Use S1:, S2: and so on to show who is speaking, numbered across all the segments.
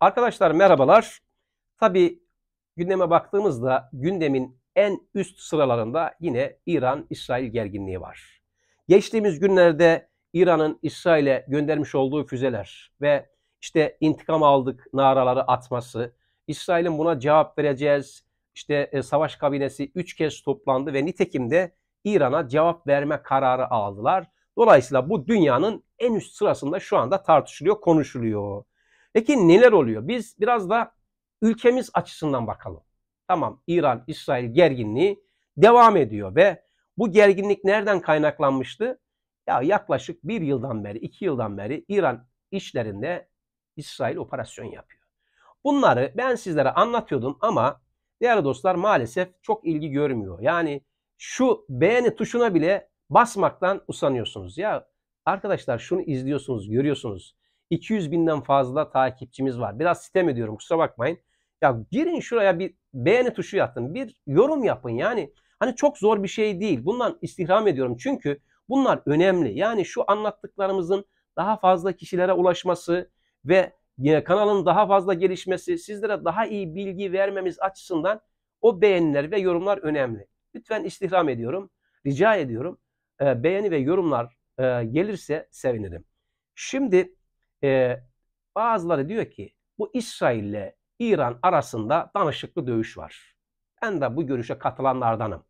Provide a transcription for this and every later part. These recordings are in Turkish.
S1: Arkadaşlar merhabalar. Tabi gündeme baktığımızda gündemin en üst sıralarında yine İran-İsrail gerginliği var. Geçtiğimiz günlerde İran'ın İsrail'e göndermiş olduğu füzeler ve işte intikam aldık naraları atması, İsrail'in buna cevap vereceğiz, işte e, savaş kabinesi 3 kez toplandı ve nitekim de İran'a cevap verme kararı aldılar. Dolayısıyla bu dünyanın en üst sırasında şu anda tartışılıyor, konuşuluyor. Peki neler oluyor? Biz biraz da ülkemiz açısından bakalım. Tamam İran-İsrail gerginliği devam ediyor ve bu gerginlik nereden kaynaklanmıştı? Ya yaklaşık bir yıldan beri, iki yıldan beri İran işlerinde İsrail operasyon yapıyor. Bunları ben sizlere anlatıyordum ama değerli dostlar maalesef çok ilgi görmüyor. Yani şu beğeni tuşuna bile basmaktan usanıyorsunuz. Ya arkadaşlar şunu izliyorsunuz, görüyorsunuz. 200 binden fazla takipçimiz var. Biraz sitem ediyorum kusura bakmayın. Ya girin şuraya bir beğeni tuşu yapın. Bir yorum yapın yani. Hani çok zor bir şey değil. Bundan istirham ediyorum. Çünkü bunlar önemli. Yani şu anlattıklarımızın daha fazla kişilere ulaşması ve kanalın daha fazla gelişmesi, sizlere daha iyi bilgi vermemiz açısından o beğeniler ve yorumlar önemli. Lütfen istihdam ediyorum, rica ediyorum. Beğeni ve yorumlar gelirse sevinirim. Şimdi e, bazıları diyor ki bu İsrail ile İran arasında danışıklı dövüş var. Ben de bu görüşe katılanlardanım.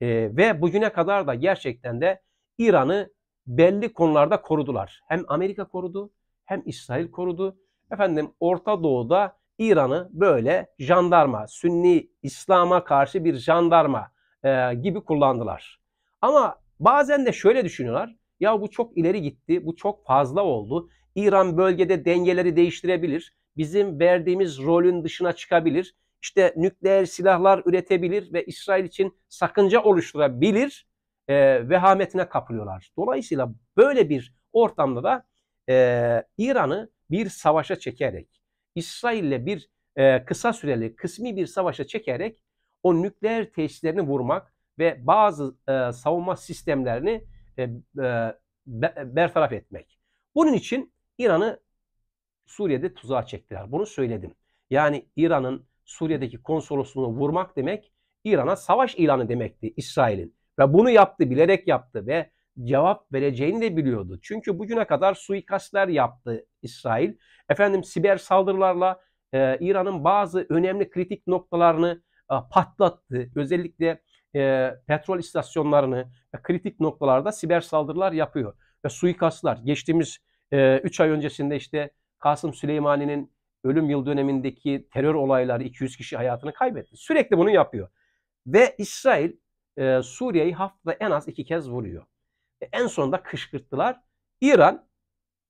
S1: E, ve bugüne kadar da gerçekten de İran'ı belli konularda korudular. Hem Amerika korudu hem İsrail korudu. Efendim Orta Doğu'da İran'ı böyle jandarma, Sünni İslam'a karşı bir jandarma e, gibi kullandılar. Ama bazen de şöyle düşünüyorlar. Ya bu çok ileri gitti, bu çok fazla oldu. İran bölgede dengeleri değiştirebilir. Bizim verdiğimiz rolün dışına çıkabilir. İşte nükleer silahlar üretebilir ve İsrail için sakınca oluşturabilir. E, vehametine kapılıyorlar. Dolayısıyla böyle bir ortamda da e, İran'ı bir savaşa çekerek, İsrail'le bir e, kısa süreli kısmi bir savaşa çekerek o nükleer tesislerini vurmak ve bazı e, savunma sistemlerini e, e, bertaraf etmek. Bunun için İran'ı Suriye'de tuzağa çektiler. Bunu söyledim. Yani İran'ın Suriye'deki konsolosluğunu vurmak demek İran'a savaş ilanı demekti İsrail'in. Ve bunu yaptı, bilerek yaptı ve cevap vereceğini de biliyordu. Çünkü bugüne kadar suikastler yaptı İsrail. Efendim siber saldırılarla e, İran'ın bazı önemli kritik noktalarını e, patlattı. Özellikle e, petrol istasyonlarını ve kritik noktalarda siber saldırılar yapıyor. Ve suikastlar geçtiğimiz 3 ay öncesinde işte Kasım Süleymani'nin ölüm yıl dönemindeki terör olayları 200 kişi hayatını kaybetti. Sürekli bunu yapıyor. Ve İsrail e, Suriye'yi hafta en az iki kez vuruyor. E, en sonunda kışkırttılar. İran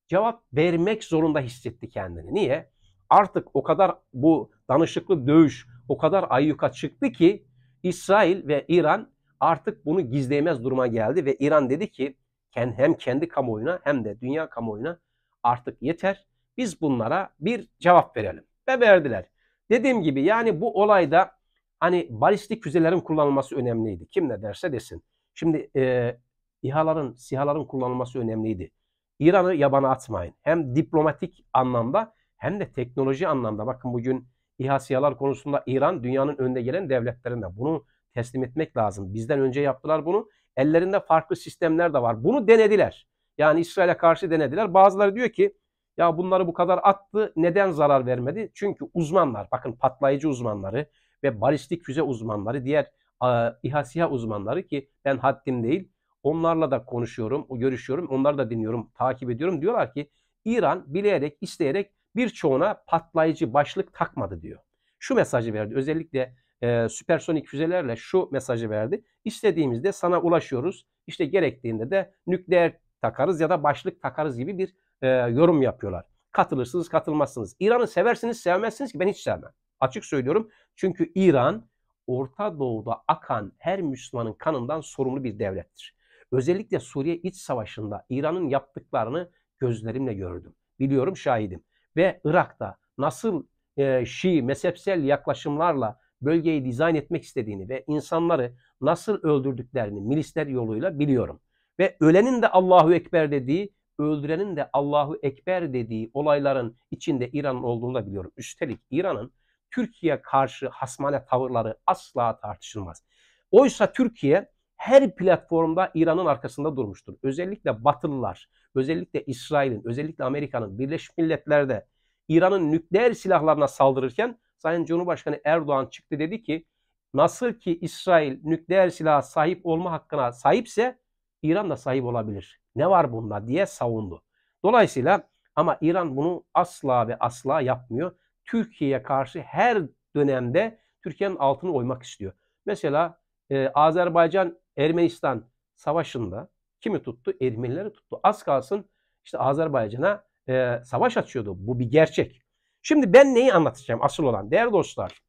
S1: cevap vermek zorunda hissetti kendini. Niye? Artık o kadar bu danışıklı dövüş o kadar ayyuka çıktı ki İsrail ve İran artık bunu gizleyemez duruma geldi ve İran dedi ki hem kendi kamuoyuna hem de dünya kamuoyuna artık yeter. Biz bunlara bir cevap verelim. Ve verdiler. Dediğim gibi yani bu olayda hani balistik füzelerin kullanılması önemliydi. Kim ne derse desin. Şimdi e, İHA'ların, SİHA'ların kullanılması önemliydi. İran'ı yabana atmayın. Hem diplomatik anlamda hem de teknoloji anlamda. Bakın bugün İHA SİHA'lar konusunda İran dünyanın önde gelen devletlerinde Bunu teslim etmek lazım. Bizden önce yaptılar bunu. Ellerinde farklı sistemler de var. Bunu denediler. Yani İsrail'e karşı denediler. Bazıları diyor ki ya bunları bu kadar attı neden zarar vermedi? Çünkü uzmanlar bakın patlayıcı uzmanları ve balistik füze uzmanları diğer e, İHA SİHA uzmanları ki ben haddim değil onlarla da konuşuyorum, görüşüyorum, onları da dinliyorum, takip ediyorum. Diyorlar ki İran bileyerek, isteyerek birçoğuna patlayıcı başlık takmadı diyor. Şu mesajı verdi özellikle e, süpersonik füzelerle şu mesajı verdi. İstediğimizde sana ulaşıyoruz. İşte gerektiğinde de nükleer takarız ya da başlık takarız gibi bir e, yorum yapıyorlar. Katılırsınız, katılmazsınız. İran'ı seversiniz, sevmezsiniz ki ben hiç sevmem. Açık söylüyorum. Çünkü İran Orta Doğu'da akan her Müslümanın kanından sorumlu bir devlettir. Özellikle Suriye iç savaşında İran'ın yaptıklarını gözlerimle gördüm. Biliyorum şahidim. Ve Irak'ta nasıl e, Şii mezhepsel yaklaşımlarla bölgeyi dizayn etmek istediğini ve insanları nasıl öldürdüklerini milisler yoluyla biliyorum. Ve ölenin de Allahu Ekber dediği, öldürenin de Allahu Ekber dediği olayların içinde İran'ın olduğunu da biliyorum. Üstelik İran'ın Türkiye karşı hasmane tavırları asla tartışılmaz. Oysa Türkiye her platformda İran'ın arkasında durmuştur. Özellikle Batılılar, özellikle İsrail'in, özellikle Amerika'nın, Birleşmiş Milletler'de İran'ın nükleer silahlarına saldırırken Sayın Cumhurbaşkanı Erdoğan çıktı dedi ki nasıl ki İsrail nükleer silaha sahip olma hakkına sahipse İran da sahip olabilir. Ne var bunda diye savundu. Dolayısıyla ama İran bunu asla ve asla yapmıyor. Türkiye'ye karşı her dönemde Türkiye'nin altını oymak istiyor. Mesela e, Azerbaycan Ermenistan savaşında kimi tuttu? Ermenileri tuttu. Az kalsın işte Azerbaycan'a e, savaş açıyordu. Bu bir gerçek. Şimdi ben neyi anlatacağım asıl olan? Değerli dostlar,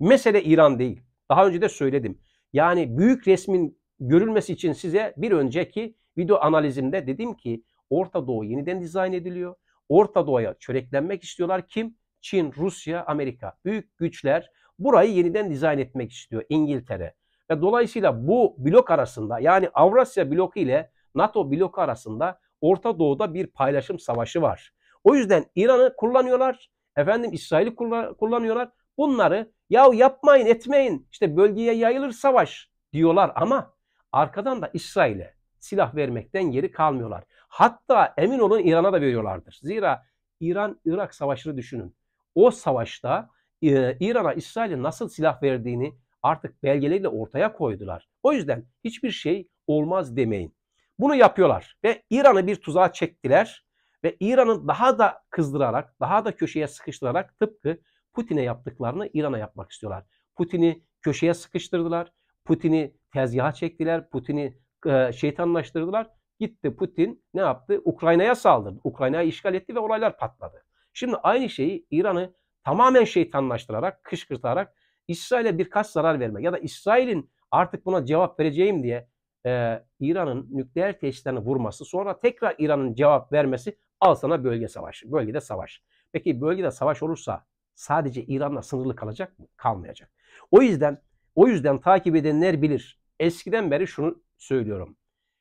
S1: mesele İran değil. Daha önce de söyledim. Yani büyük resmin görülmesi için size bir önceki video analizimde dedim ki Orta Doğu yeniden dizayn ediliyor. Orta Doğu'ya çöreklenmek istiyorlar. Kim? Çin, Rusya, Amerika. Büyük güçler burayı yeniden dizayn etmek istiyor İngiltere. Ve dolayısıyla bu blok arasında yani Avrasya bloku ile NATO bloku arasında Orta Doğu'da bir paylaşım savaşı var. O yüzden İran'ı kullanıyorlar Efendim İsrail'i kullanıyorlar. Bunları ya yapmayın etmeyin işte bölgeye yayılır savaş diyorlar ama arkadan da İsrail'e silah vermekten geri kalmıyorlar. Hatta emin olun İran'a da veriyorlardır. Zira İran-Irak savaşını düşünün. O savaşta e, İran'a İsrail'in nasıl silah verdiğini artık belgeleriyle ortaya koydular. O yüzden hiçbir şey olmaz demeyin. Bunu yapıyorlar ve İran'ı bir tuzağa çektiler ve İran'ı daha da kızdırarak, daha da köşeye sıkıştırarak tıpkı Putin'e yaptıklarını İran'a yapmak istiyorlar. Putin'i köşeye sıkıştırdılar. Putin'i tezgaha çektiler. Putin'i e, şeytanlaştırdılar. Gitti Putin ne yaptı? Ukrayna'ya saldırdı. Ukrayna'yı işgal etti ve olaylar patladı. Şimdi aynı şeyi İran'ı tamamen şeytanlaştırarak, kışkırtarak İsrail'e birkaç zarar verme ya da İsrail'in artık buna cevap vereceğim diye e, İran'ın nükleer tesislerini vurması, sonra tekrar İran'ın cevap vermesi Al sana bölge savaşı. Bölgede savaş. Peki bölgede savaş olursa sadece İran'la sınırlı kalacak mı? Kalmayacak. O yüzden o yüzden takip edenler bilir. Eskiden beri şunu söylüyorum.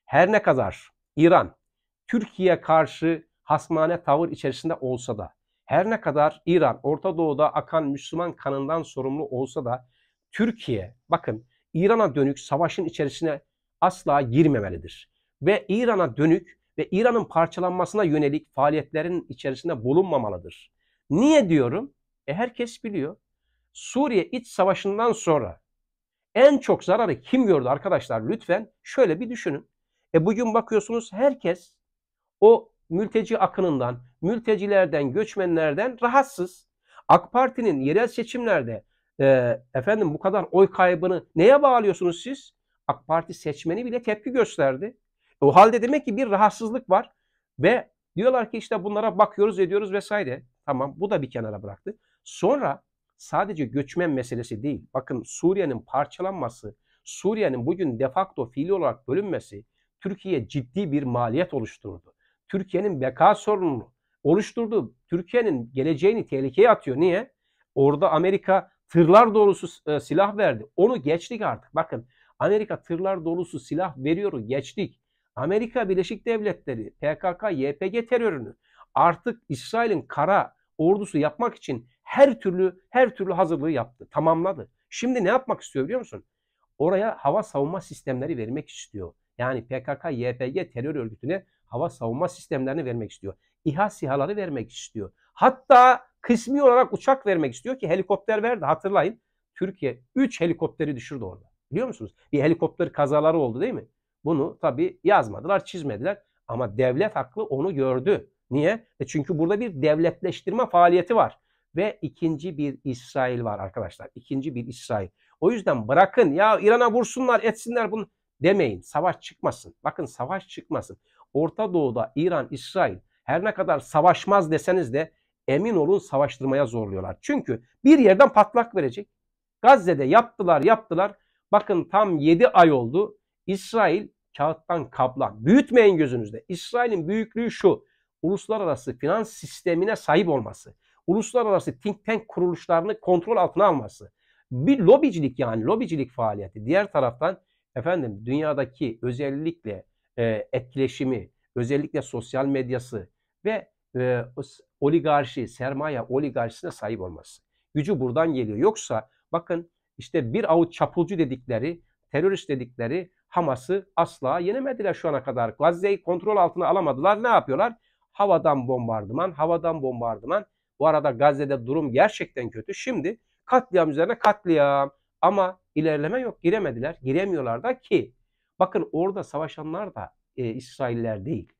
S1: Her ne kadar İran Türkiye karşı hasmane tavır içerisinde olsa da her ne kadar İran Orta Doğu'da akan Müslüman kanından sorumlu olsa da Türkiye bakın İran'a dönük savaşın içerisine asla girmemelidir. Ve İran'a dönük ve İran'ın parçalanmasına yönelik faaliyetlerin içerisinde bulunmamalıdır. Niye diyorum? E herkes biliyor. Suriye iç savaşından sonra en çok zararı kim gördü arkadaşlar? Lütfen şöyle bir düşünün. E bugün bakıyorsunuz herkes o mülteci akınından, mültecilerden, göçmenlerden rahatsız. AK Parti'nin yerel seçimlerde e, efendim bu kadar oy kaybını neye bağlıyorsunuz siz? AK Parti seçmeni bile tepki gösterdi. O halde demek ki bir rahatsızlık var ve diyorlar ki işte bunlara bakıyoruz ediyoruz vesaire. Tamam bu da bir kenara bıraktı. Sonra sadece göçmen meselesi değil. Bakın Suriye'nin parçalanması, Suriye'nin bugün de facto fiili olarak bölünmesi Türkiye ciddi bir maliyet oluşturdu. Türkiye'nin beka sorununu oluşturdu. Türkiye'nin geleceğini tehlikeye atıyor. Niye? Orada Amerika tırlar dolusu e, silah verdi. Onu geçtik artık. Bakın Amerika tırlar dolusu silah veriyor, geçtik. Amerika Birleşik Devletleri PKK, YPG terörünü artık İsrail'in kara ordusu yapmak için her türlü her türlü hazırlığı yaptı, tamamladı. Şimdi ne yapmak istiyor biliyor musun? Oraya hava savunma sistemleri vermek istiyor. Yani PKK, YPG terör örgütüne hava savunma sistemlerini vermek istiyor. İHA sihaları vermek istiyor. Hatta kısmi olarak uçak vermek istiyor ki helikopter verdi hatırlayın. Türkiye 3 helikopteri düşürdü orada. Biliyor musunuz? Bir helikopter kazaları oldu değil mi? Bunu tabi yazmadılar, çizmediler. Ama devlet haklı onu gördü. Niye? E çünkü burada bir devletleştirme faaliyeti var. Ve ikinci bir İsrail var arkadaşlar. İkinci bir İsrail. O yüzden bırakın ya İran'a vursunlar etsinler bunu demeyin. Savaş çıkmasın. Bakın savaş çıkmasın. Orta Doğu'da İran, İsrail her ne kadar savaşmaz deseniz de emin olun savaştırmaya zorluyorlar. Çünkü bir yerden patlak verecek. Gazze'de yaptılar yaptılar. Bakın tam 7 ay oldu. İsrail kağıttan kaplan. Büyütmeyin gözünüzde. İsrail'in büyüklüğü şu. Uluslararası finans sistemine sahip olması. Uluslararası think tank kuruluşlarını kontrol altına alması. Bir lobicilik yani lobicilik faaliyeti. Diğer taraftan efendim dünyadaki özellikle e, etkileşimi, özellikle sosyal medyası ve e, oligarşi, sermaye oligarşisine sahip olması. Gücü buradan geliyor. Yoksa bakın işte bir avuç çapulcu dedikleri, terörist dedikleri Hamas'ı asla yenemediler şu ana kadar. Gazze'yi kontrol altına alamadılar. Ne yapıyorlar? Havadan bombardıman, havadan bombardıman. Bu arada Gazze'de durum gerçekten kötü. Şimdi katliam üzerine katliam. Ama ilerleme yok. Giremediler. Giremiyorlar da ki. Bakın orada savaşanlar da e, İsrailler değil.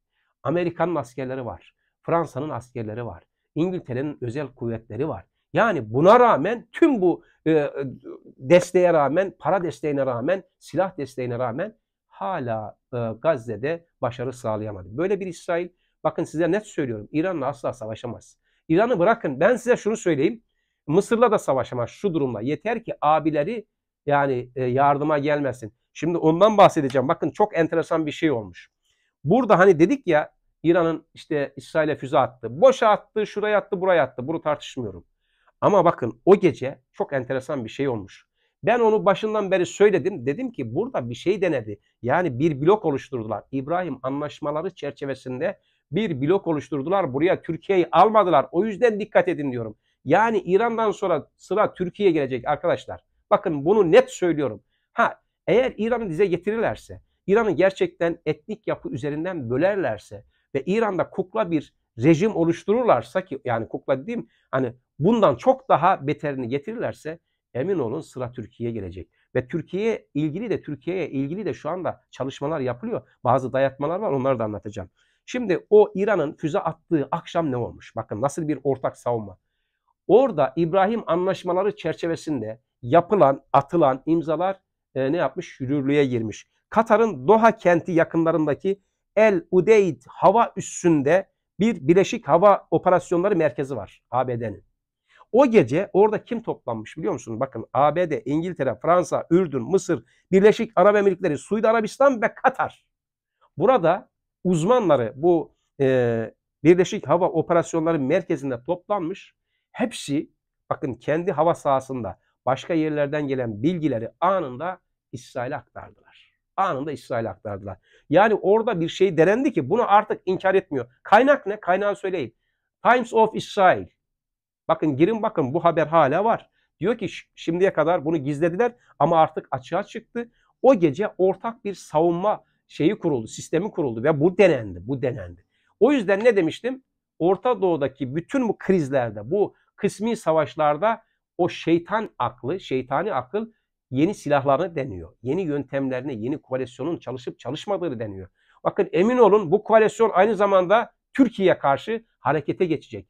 S1: Amerikan askerleri var. Fransa'nın askerleri var. İngiltere'nin özel kuvvetleri var. Yani buna rağmen tüm bu e, e, desteğe rağmen, para desteğine rağmen, silah desteğine rağmen hala e, Gazze'de başarı sağlayamadı. Böyle bir İsrail bakın size net söylüyorum İran'la asla savaşamaz. İran'ı bırakın ben size şunu söyleyeyim. Mısır'la da savaşamaz şu durumda. Yeter ki abileri yani e, yardıma gelmesin. Şimdi ondan bahsedeceğim. Bakın çok enteresan bir şey olmuş. Burada hani dedik ya İran'ın işte İsrail'e füze attı. Boşa attı, şuraya attı, buraya attı. Bunu tartışmıyorum. Ama bakın o gece çok enteresan bir şey olmuş. Ben onu başından beri söyledim. Dedim ki burada bir şey denedi. Yani bir blok oluşturdular. İbrahim anlaşmaları çerçevesinde bir blok oluşturdular. Buraya Türkiye'yi almadılar. O yüzden dikkat edin diyorum. Yani İran'dan sonra sıra Türkiye'ye gelecek arkadaşlar. Bakın bunu net söylüyorum. Ha eğer İran'ı dize getirirlerse, İran'ı gerçekten etnik yapı üzerinden bölerlerse ve İran'da kukla bir rejim oluştururlarsa ki yani kukla dediğim hani bundan çok daha beterini getirirlerse emin olun sıra Türkiye'ye gelecek. Ve Türkiye'ye ilgili de Türkiye'ye ilgili de şu anda çalışmalar yapılıyor. Bazı dayatmalar var onları da anlatacağım. Şimdi o İran'ın füze attığı akşam ne olmuş? Bakın nasıl bir ortak savunma. Orada İbrahim anlaşmaları çerçevesinde yapılan, atılan imzalar e, ne yapmış? Yürürlüğe girmiş. Katar'ın Doha kenti yakınlarındaki El Udeid hava üssünde bir Birleşik Hava Operasyonları Merkezi var ABD'nin. O gece orada kim toplanmış biliyor musunuz? Bakın ABD, İngiltere, Fransa, Ürdün, Mısır, Birleşik Arap Emirlikleri, Suudi Arabistan ve Katar. Burada uzmanları bu e, Birleşik Hava Operasyonları Merkezi'nde toplanmış. Hepsi bakın kendi hava sahasında başka yerlerden gelen bilgileri anında İsrail'e aktardılar. Anında İsrail'e aktardılar. Yani orada bir şey denendi ki bunu artık inkar etmiyor. Kaynak ne? Kaynağı söyleyin. Times of Israel. Bakın girin bakın bu haber hala var. Diyor ki şimdiye kadar bunu gizlediler ama artık açığa çıktı. O gece ortak bir savunma şeyi kuruldu, sistemi kuruldu ve bu denendi, bu denendi. O yüzden ne demiştim? Orta Doğu'daki bütün bu krizlerde, bu kısmi savaşlarda o şeytan aklı, şeytani akıl yeni silahlarını deniyor. Yeni yöntemlerini, yeni koalisyonun çalışıp çalışmadığını deniyor. Bakın emin olun bu koalisyon aynı zamanda Türkiye'ye karşı harekete geçecek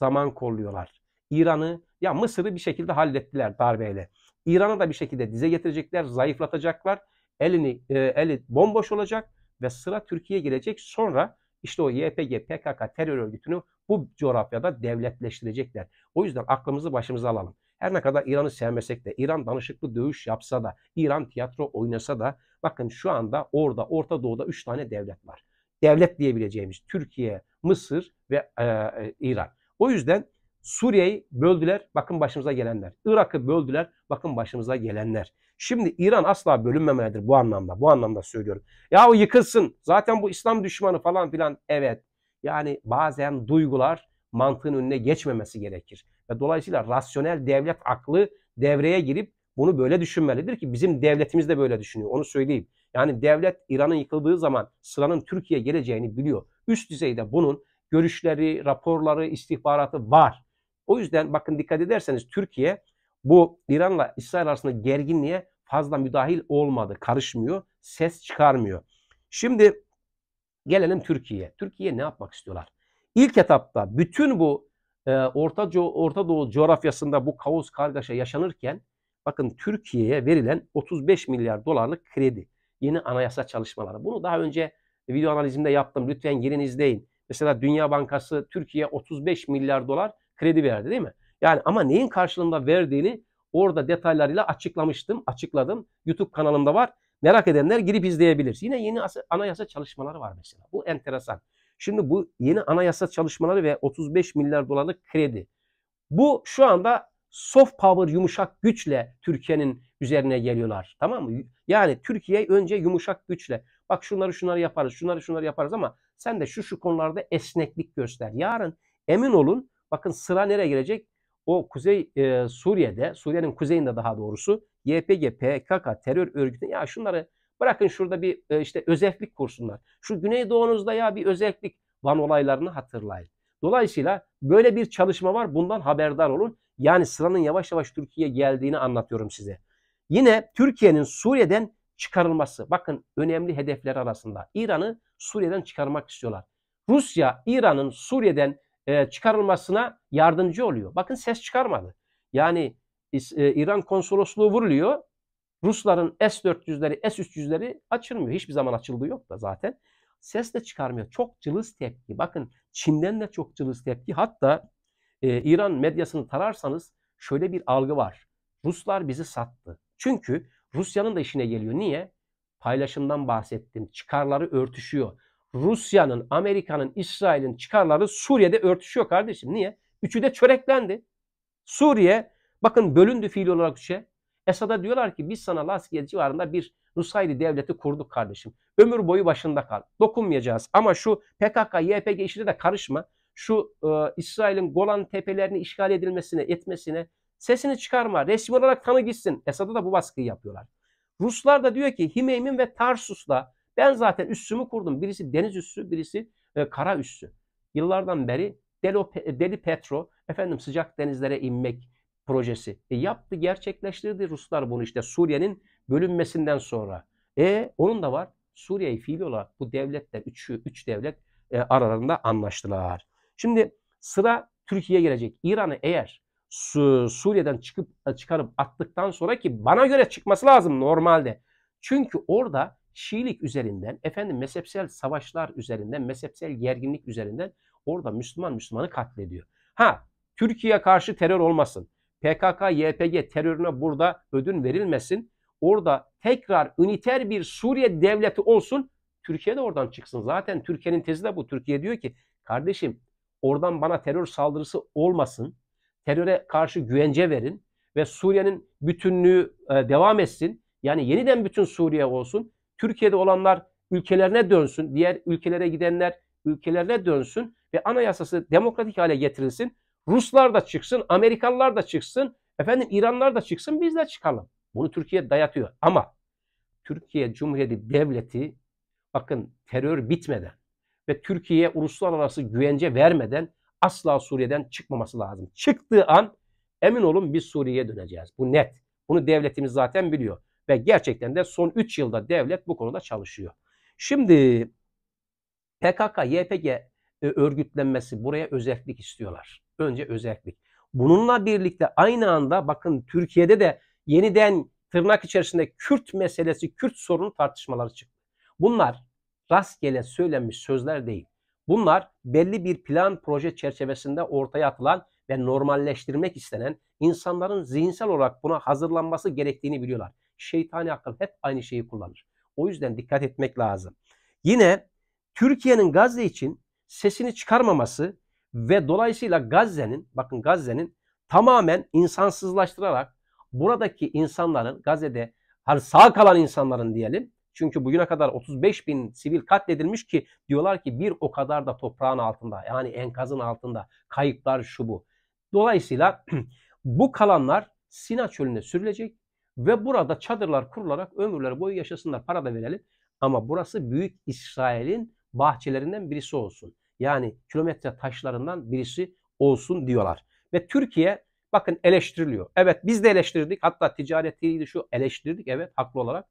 S1: zaman kolluyorlar. İran'ı ya Mısır'ı bir şekilde hallettiler darbeyle. İran'ı da bir şekilde dize getirecekler, zayıflatacaklar. Elini e, eli bomboş olacak ve sıra Türkiye gelecek. Sonra işte o YPG, PKK terör örgütünü bu coğrafyada devletleştirecekler. O yüzden aklımızı başımıza alalım. Her ne kadar İran'ı sevmesek de, İran danışıklı dövüş yapsa da, İran tiyatro oynasa da bakın şu anda orada Orta Doğu'da 3 tane devlet var. Devlet diyebileceğimiz Türkiye, Mısır ve e, e İran. O yüzden Suriye'yi böldüler, bakın başımıza gelenler. Irak'ı böldüler, bakın başımıza gelenler. Şimdi İran asla bölünmemelidir bu anlamda. Bu anlamda söylüyorum. Ya o yıkılsın. Zaten bu İslam düşmanı falan filan. Evet. Yani bazen duygular mantığın önüne geçmemesi gerekir. Ve dolayısıyla rasyonel devlet aklı devreye girip bunu böyle düşünmelidir ki bizim devletimiz de böyle düşünüyor. Onu söyleyeyim. Yani devlet İran'ın yıkıldığı zaman sıranın Türkiye geleceğini biliyor. Üst düzeyde bunun görüşleri, raporları, istihbaratı var. O yüzden bakın dikkat ederseniz Türkiye bu İran'la İsrail arasında gerginliğe fazla müdahil olmadı, karışmıyor, ses çıkarmıyor. Şimdi gelelim Türkiye'ye. Türkiye ne yapmak istiyorlar? İlk etapta bütün bu e, Orta, Orta Doğu coğrafyasında bu kaos kargaşa yaşanırken bakın Türkiye'ye verilen 35 milyar dolarlık kredi. Yeni anayasa çalışmaları. Bunu daha önce video analizimde yaptım. Lütfen girin izleyin. Mesela Dünya Bankası Türkiye 35 milyar dolar kredi verdi değil mi? Yani ama neyin karşılığında verdiğini orada detaylarıyla açıklamıştım, açıkladım. YouTube kanalımda var. Merak edenler girip izleyebilir. Yine yeni anayasa çalışmaları var mesela. Bu enteresan. Şimdi bu yeni anayasa çalışmaları ve 35 milyar dolarlık kredi. Bu şu anda soft power yumuşak güçle Türkiye'nin üzerine geliyorlar. Tamam mı? Yani Türkiye önce yumuşak güçle bak şunları şunları yaparız, şunları şunları yaparız ama sen de şu şu konularda esneklik göster. Yarın emin olun bakın sıra nereye gelecek? O Kuzey e, Suriye'de, Suriye'nin kuzeyinde daha doğrusu YPG, PKK terör örgütü ya şunları bırakın şurada bir e, işte özellik kursunlar. Şu Güneydoğunuzda ya bir özellik Van olaylarını hatırlayın. Dolayısıyla böyle bir çalışma var. Bundan haberdar olun. Yani sıranın yavaş yavaş Türkiye'ye geldiğini anlatıyorum size. Yine Türkiye'nin Suriye'den çıkarılması. Bakın önemli hedefler arasında. İran'ı Suriye'den çıkarmak istiyorlar. Rusya İran'ın Suriye'den e, çıkarılmasına yardımcı oluyor. Bakın ses çıkarmadı. Yani e, İran konsolosluğu vuruluyor. Rusların S-400'leri, S-300'leri açılmıyor. Hiçbir zaman açıldığı yok da zaten. Ses de çıkarmıyor. Çok cılız tepki. Bakın Çin'den de çok cılız tepki. Hatta e, İran medyasını tararsanız şöyle bir algı var. Ruslar bizi sattı. Çünkü Rusya'nın da işine geliyor. Niye? Paylaşımdan bahsettim. Çıkarları örtüşüyor. Rusya'nın, Amerika'nın, İsrail'in çıkarları Suriye'de örtüşüyor kardeşim. Niye? Üçü de çöreklendi. Suriye bakın bölündü fiil olarak üçe. Esad'a diyorlar ki biz sana Laskiye civarında bir Nusayri devleti kurduk kardeşim. Ömür boyu başında kal. Dokunmayacağız. Ama şu PKK, YPG işine de karışma. Şu e, İsrail'in Golan tepelerini işgal edilmesine, etmesine, Sesini çıkarma. Resmi olarak tanı gitsin. Esad'a da bu baskıyı yapıyorlar. Ruslar da diyor ki Himeymin ve Tarsus'la ben zaten üssümü kurdum. Birisi deniz üssü, birisi e, kara üssü. Yıllardan beri Delo, e, Deli Petro efendim sıcak denizlere inmek projesi. E, yaptı, gerçekleştirdi Ruslar bunu işte Suriye'nin bölünmesinden sonra. E onun da var. Suriye'yi fiil olarak bu devletler, üç, üç devlet e, aralarında anlaştılar. Şimdi sıra Türkiye'ye gelecek. İran'ı eğer Su, Suriye'den çıkıp e, çıkarıp attıktan sonra ki bana göre çıkması lazım normalde. Çünkü orada Şiilik üzerinden, efendim mezhepsel savaşlar üzerinden, mezhepsel gerginlik üzerinden orada Müslüman Müslümanı katlediyor. Ha Türkiye karşı terör olmasın. PKK, YPG terörüne burada ödün verilmesin. Orada tekrar üniter bir Suriye devleti olsun. Türkiye de oradan çıksın. Zaten Türkiye'nin tezi de bu. Türkiye diyor ki kardeşim oradan bana terör saldırısı olmasın teröre karşı güvence verin ve Suriye'nin bütünlüğü e, devam etsin. Yani yeniden bütün Suriye olsun. Türkiye'de olanlar ülkelerine dönsün. Diğer ülkelere gidenler ülkelerine dönsün ve anayasası demokratik hale getirilsin. Ruslar da çıksın, Amerikalılar da çıksın, efendim İranlar da çıksın, biz de çıkalım. Bunu Türkiye dayatıyor. Ama Türkiye Cumhuriyeti Devleti bakın terör bitmeden ve Türkiye'ye uluslararası güvence vermeden asla Suriye'den çıkmaması lazım. Çıktığı an emin olun biz Suriye'ye döneceğiz. Bu net. Bunu devletimiz zaten biliyor. Ve gerçekten de son 3 yılda devlet bu konuda çalışıyor. Şimdi PKK, YPG e, örgütlenmesi buraya özellik istiyorlar. Önce özellik. Bununla birlikte aynı anda bakın Türkiye'de de yeniden tırnak içerisinde Kürt meselesi, Kürt sorunu tartışmaları çıktı. Bunlar rastgele söylenmiş sözler değil. Bunlar belli bir plan proje çerçevesinde ortaya atılan ve normalleştirmek istenen insanların zihinsel olarak buna hazırlanması gerektiğini biliyorlar. Şeytani akıl hep aynı şeyi kullanır. O yüzden dikkat etmek lazım. Yine Türkiye'nin Gazze için sesini çıkarmaması ve dolayısıyla Gazze'nin bakın Gazze'nin tamamen insansızlaştırarak buradaki insanların Gazze'de hani sağ kalan insanların diyelim çünkü bugüne kadar 35 bin sivil katledilmiş ki diyorlar ki bir o kadar da toprağın altında yani enkazın altında kayıplar şu bu. Dolayısıyla bu kalanlar Sina çölüne sürülecek ve burada çadırlar kurularak ömürleri boyu yaşasınlar para da verelim. Ama burası Büyük İsrail'in bahçelerinden birisi olsun. Yani kilometre taşlarından birisi olsun diyorlar. Ve Türkiye bakın eleştiriliyor. Evet biz de eleştirdik. Hatta ticareti şu eleştirdik evet haklı olarak.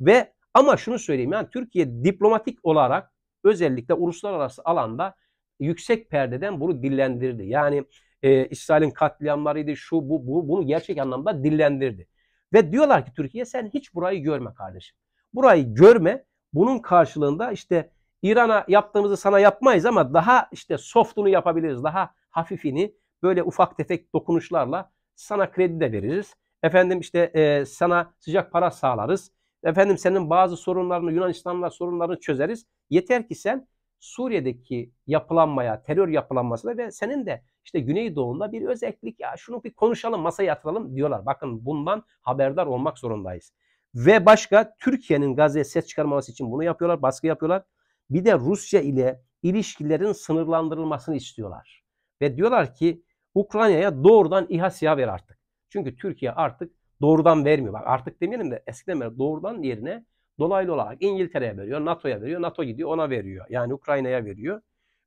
S1: Ve ama şunu söyleyeyim yani Türkiye diplomatik olarak özellikle uluslararası alanda yüksek perdeden bunu dillendirdi. Yani e, İsrail'in katliamlarıydı şu bu, bu bunu gerçek anlamda dillendirdi. Ve diyorlar ki Türkiye sen hiç burayı görme kardeşim. Burayı görme bunun karşılığında işte İran'a yaptığımızı sana yapmayız ama daha işte softunu yapabiliriz. Daha hafifini böyle ufak tefek dokunuşlarla sana kredi de veririz. Efendim işte e, sana sıcak para sağlarız. Efendim senin bazı sorunlarını Yunanistan'la sorunlarını çözeriz. Yeter ki sen Suriye'deki yapılanmaya, terör yapılanmasına ve senin de işte Güneydoğu'nda bir özellik ya şunu bir konuşalım masaya yatıralım diyorlar. Bakın bundan haberdar olmak zorundayız. Ve başka Türkiye'nin Gazze'ye ses çıkarmaması için bunu yapıyorlar, baskı yapıyorlar. Bir de Rusya ile ilişkilerin sınırlandırılmasını istiyorlar. Ve diyorlar ki Ukrayna'ya doğrudan İHA siyah ver artık. Çünkü Türkiye artık Doğrudan vermiyor. Bak artık demeyelim de eskiden beri doğrudan yerine dolaylı olarak İngiltere'ye veriyor, NATO'ya veriyor, NATO gidiyor ona veriyor. Yani Ukrayna'ya veriyor.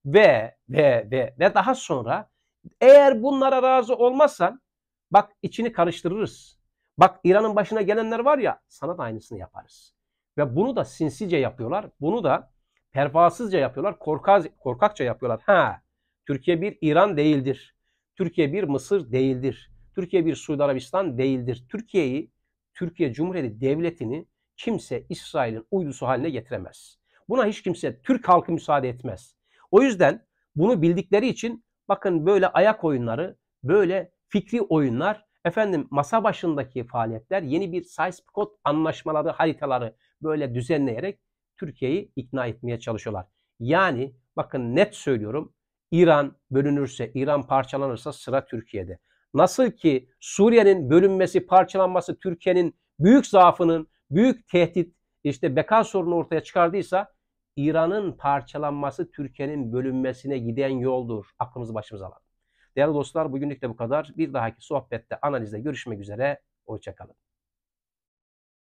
S1: Ve ve ve ve daha sonra eğer bunlara razı olmazsan bak içini karıştırırız. Bak İran'ın başına gelenler var ya sana da aynısını yaparız. Ve bunu da sinsice yapıyorlar. Bunu da pervasızca yapıyorlar. Korkaz, korkakça yapıyorlar. Ha, Türkiye bir İran değildir. Türkiye bir Mısır değildir. Türkiye bir Suudi Arabistan değildir. Türkiye'yi, Türkiye Cumhuriyeti Devleti'ni kimse İsrail'in uydusu haline getiremez. Buna hiç kimse Türk halkı müsaade etmez. O yüzden bunu bildikleri için bakın böyle ayak oyunları, böyle fikri oyunlar, efendim masa başındaki faaliyetler, yeni bir Sykes-Picot anlaşmaları, haritaları böyle düzenleyerek Türkiye'yi ikna etmeye çalışıyorlar. Yani bakın net söylüyorum İran bölünürse, İran parçalanırsa sıra Türkiye'de. Nasıl ki Suriye'nin bölünmesi, parçalanması Türkiye'nin büyük zaafının, büyük tehdit, işte beka sorunu ortaya çıkardıysa İran'ın parçalanması Türkiye'nin bölünmesine giden yoldur. Aklımızı başımıza alalım. Değerli dostlar bugünlük de bu kadar. Bir dahaki sohbette, analizde görüşmek üzere. Hoşçakalın.